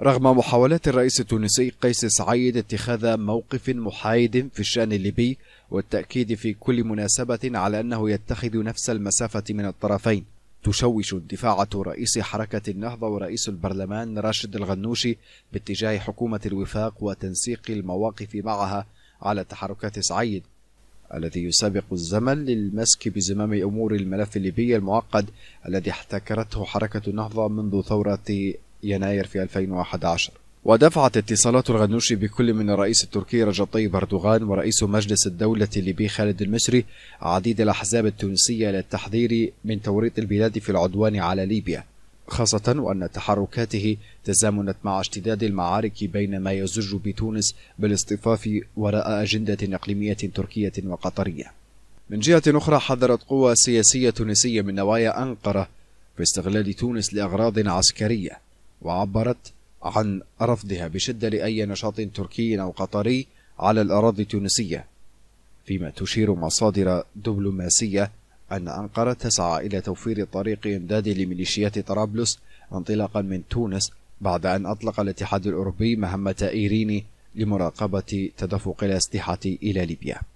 رغم محاولات الرئيس التونسي قيس سعيد اتخاذ موقف محايد في الشأن الليبي والتأكيد في كل مناسبة على أنه يتخذ نفس المسافة من الطرفين تشوش الدفاعة رئيس حركة النهضة ورئيس البرلمان راشد الغنوشي باتجاه حكومة الوفاق وتنسيق المواقف معها على تحركات سعيد الذي يسابق الزمن للمسك بزمام أمور الملف الليبي المعقد الذي احتكرته حركة النهضة منذ ثورة يناير في 2011 ودفعت اتصالات الغنوشي بكل من الرئيس التركي رجب طيب أردوغان ورئيس مجلس الدولة الليبي خالد المصري عديد الأحزاب التونسية للتحذير من توريط البلاد في العدوان على ليبيا خاصة وأن تحركاته تزامنت مع اشتداد المعارك بين ما يزج بتونس بالاصطفاف وراء أجندة إقليمية تركية وقطرية من جهة أخرى حذرت قوى سياسية تونسية من نوايا أنقرة في استغلال تونس لأغراض عسكرية وعبرت عن رفضها بشدة لأي نشاط تركي أو قطري على الأراضي التونسية فيما تشير مصادر دبلوماسية أن أنقرة تسعى إلى توفير طريق إمداد لميليشيات طرابلس انطلاقا من تونس بعد أن أطلق الاتحاد الأوروبي مهمة إيريني لمراقبة تدفق الأسلحة إلى ليبيا